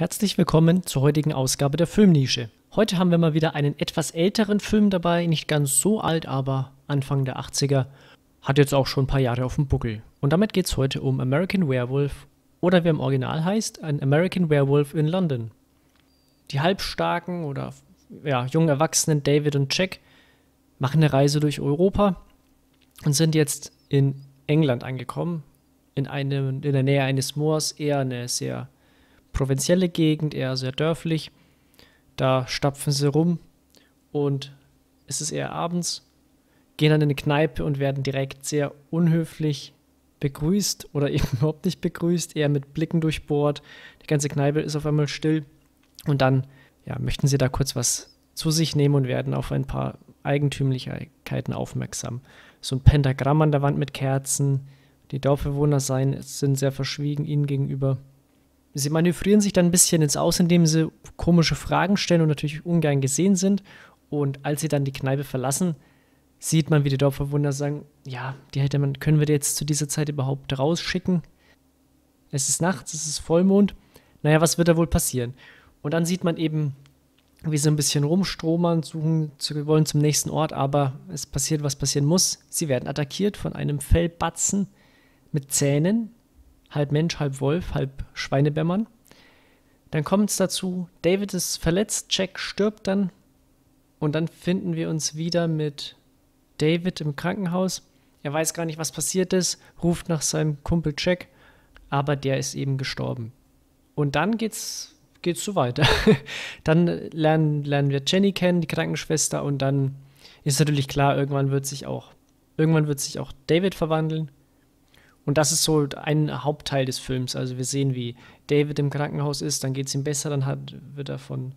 Herzlich willkommen zur heutigen Ausgabe der Filmnische. Heute haben wir mal wieder einen etwas älteren Film dabei, nicht ganz so alt, aber Anfang der 80er. Hat jetzt auch schon ein paar Jahre auf dem Buckel. Und damit geht es heute um American Werewolf oder wie im Original heißt, ein American Werewolf in London. Die halbstarken oder ja, jungen Erwachsenen David und Jack machen eine Reise durch Europa und sind jetzt in England angekommen, in, einem, in der Nähe eines Moors, eher eine sehr provinzielle Gegend, eher sehr dörflich. Da stapfen sie rum und es ist eher abends, gehen dann in eine Kneipe und werden direkt sehr unhöflich begrüßt oder eben überhaupt nicht begrüßt, eher mit Blicken durchbohrt. Die ganze Kneipe ist auf einmal still und dann ja, möchten sie da kurz was zu sich nehmen und werden auf ein paar Eigentümlichkeiten aufmerksam. So ein Pentagramm an der Wand mit Kerzen. Die Dorfbewohner seien, sind sehr verschwiegen ihnen gegenüber sie manövrieren sich dann ein bisschen ins Aus, indem sie komische Fragen stellen und natürlich ungern gesehen sind. Und als sie dann die Kneipe verlassen, sieht man, wie die Dorfverwunder sagen, ja, die hätte man, können wir die jetzt zu dieser Zeit überhaupt rausschicken? Es ist nachts, es ist Vollmond. Naja, was wird da wohl passieren? Und dann sieht man eben, wie sie ein bisschen rumstromern, suchen, wollen zum nächsten Ort, aber es passiert, was passieren muss. Sie werden attackiert von einem Fellbatzen mit Zähnen, halb Mensch, halb Wolf, halb Schweinebämmern. Dann kommt es dazu, David ist verletzt, Jack stirbt dann und dann finden wir uns wieder mit David im Krankenhaus. Er weiß gar nicht, was passiert ist, ruft nach seinem Kumpel Jack, aber der ist eben gestorben. Und dann geht's geht's so weiter. dann lernen, lernen wir Jenny kennen, die Krankenschwester, und dann ist natürlich klar, irgendwann wird sich auch irgendwann wird sich auch David verwandeln und das ist so ein Hauptteil des Films. Also wir sehen, wie David im Krankenhaus ist, dann geht es ihm besser, dann hat, wird er von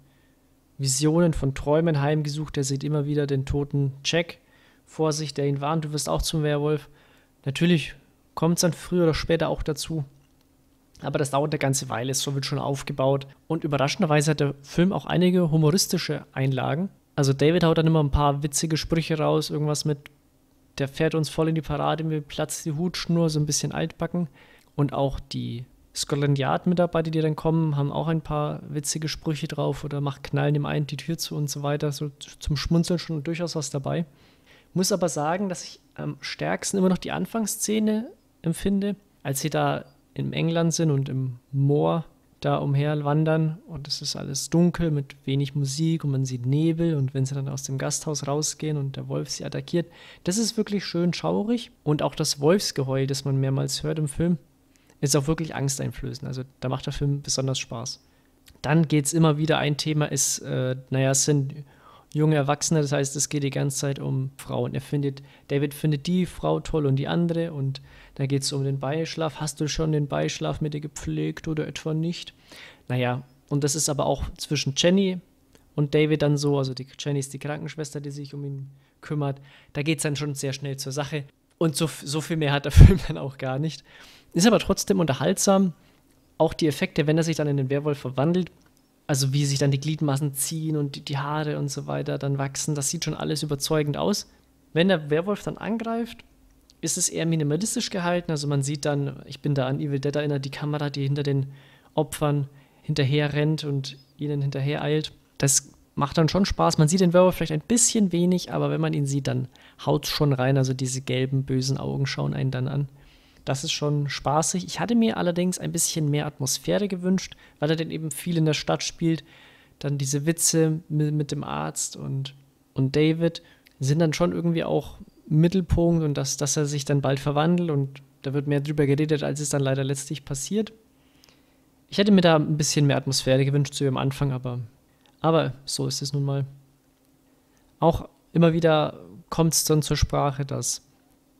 Visionen, von Träumen heimgesucht. Er sieht immer wieder den toten Jack vor sich, der ihn warnt, du wirst auch zum Werwolf. Natürlich kommt es dann früher oder später auch dazu. Aber das dauert eine ganze Weile, es wird schon aufgebaut. Und überraschenderweise hat der Film auch einige humoristische Einlagen. Also David haut dann immer ein paar witzige Sprüche raus, irgendwas mit der fährt uns voll in die Parade, mir platzt die Hutschnur, so ein bisschen altbacken. Und auch die Scotland Yard-Mitarbeiter, die dann kommen, haben auch ein paar witzige Sprüche drauf oder macht knallen dem einen die Tür zu und so weiter. So zum Schmunzeln schon durchaus was dabei. Muss aber sagen, dass ich am stärksten immer noch die Anfangsszene empfinde, als sie da in England sind und im Moor da umherwandern und es ist alles dunkel mit wenig Musik und man sieht Nebel und wenn sie dann aus dem Gasthaus rausgehen und der Wolf sie attackiert, das ist wirklich schön schaurig und auch das Wolfsgeheul, das man mehrmals hört im Film, ist auch wirklich angsteinflößend. Also da macht der Film besonders Spaß. Dann geht es immer wieder, ein Thema ist, äh, naja, es sind junge Erwachsene. Das heißt, es geht die ganze Zeit um Frauen. Er findet, David findet die Frau toll und die andere und da geht es um den Beischlaf. Hast du schon den Beischlaf mit dir gepflegt oder etwa nicht? Naja, und das ist aber auch zwischen Jenny und David dann so, also die Jenny ist die Krankenschwester, die sich um ihn kümmert. Da geht es dann schon sehr schnell zur Sache. Und so, so viel mehr hat der Film dann auch gar nicht. Ist aber trotzdem unterhaltsam. Auch die Effekte, wenn er sich dann in den Werwolf verwandelt, also wie sich dann die Gliedmassen ziehen und die, die Haare und so weiter dann wachsen, das sieht schon alles überzeugend aus. Wenn der Werwolf dann angreift, ist es eher minimalistisch gehalten. Also man sieht dann, ich bin da an Evil Dead erinnert, die Kamera, die hinter den Opfern hinterher rennt und ihnen hinterher eilt. Das macht dann schon Spaß. Man sieht den Werwolf vielleicht ein bisschen wenig, aber wenn man ihn sieht, dann haut's schon rein. Also diese gelben, bösen Augen schauen einen dann an. Das ist schon spaßig. Ich hatte mir allerdings ein bisschen mehr Atmosphäre gewünscht, weil er denn eben viel in der Stadt spielt. Dann diese Witze mit, mit dem Arzt und, und David sind dann schon irgendwie auch Mittelpunkt und dass, dass er sich dann bald verwandelt und da wird mehr drüber geredet, als es dann leider letztlich passiert. Ich hätte mir da ein bisschen mehr Atmosphäre gewünscht zu ihrem Anfang, aber, aber so ist es nun mal. Auch immer wieder kommt es dann zur Sprache, dass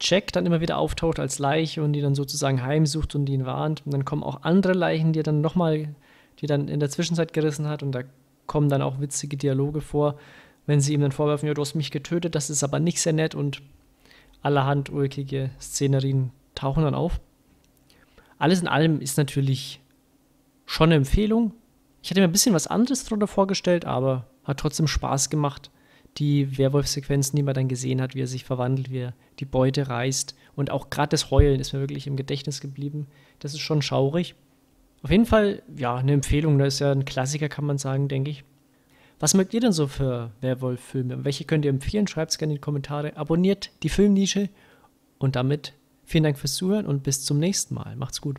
Jack dann immer wieder auftaucht als Leiche und die dann sozusagen heimsucht und ihn warnt. Und dann kommen auch andere Leichen, die er dann nochmal, die er dann in der Zwischenzeit gerissen hat. Und da kommen dann auch witzige Dialoge vor, wenn sie ihm dann vorwerfen, ja, du hast mich getötet, das ist aber nicht sehr nett und allerhand ulkige Szenerien tauchen dann auf. Alles in allem ist natürlich schon eine Empfehlung. Ich hatte mir ein bisschen was anderes darunter vorgestellt, aber hat trotzdem Spaß gemacht die Werwolf-Sequenzen, die man dann gesehen hat, wie er sich verwandelt, wie er die Beute reißt. Und auch gerade das Heulen ist mir wirklich im Gedächtnis geblieben. Das ist schon schaurig. Auf jeden Fall, ja, eine Empfehlung. Das ne? ist ja ein Klassiker, kann man sagen, denke ich. Was mögt ihr denn so für Werwolf-Filme? Welche könnt ihr empfehlen? Schreibt es gerne in die Kommentare. Abonniert die Filmnische. Und damit vielen Dank fürs Zuhören und bis zum nächsten Mal. Macht's gut.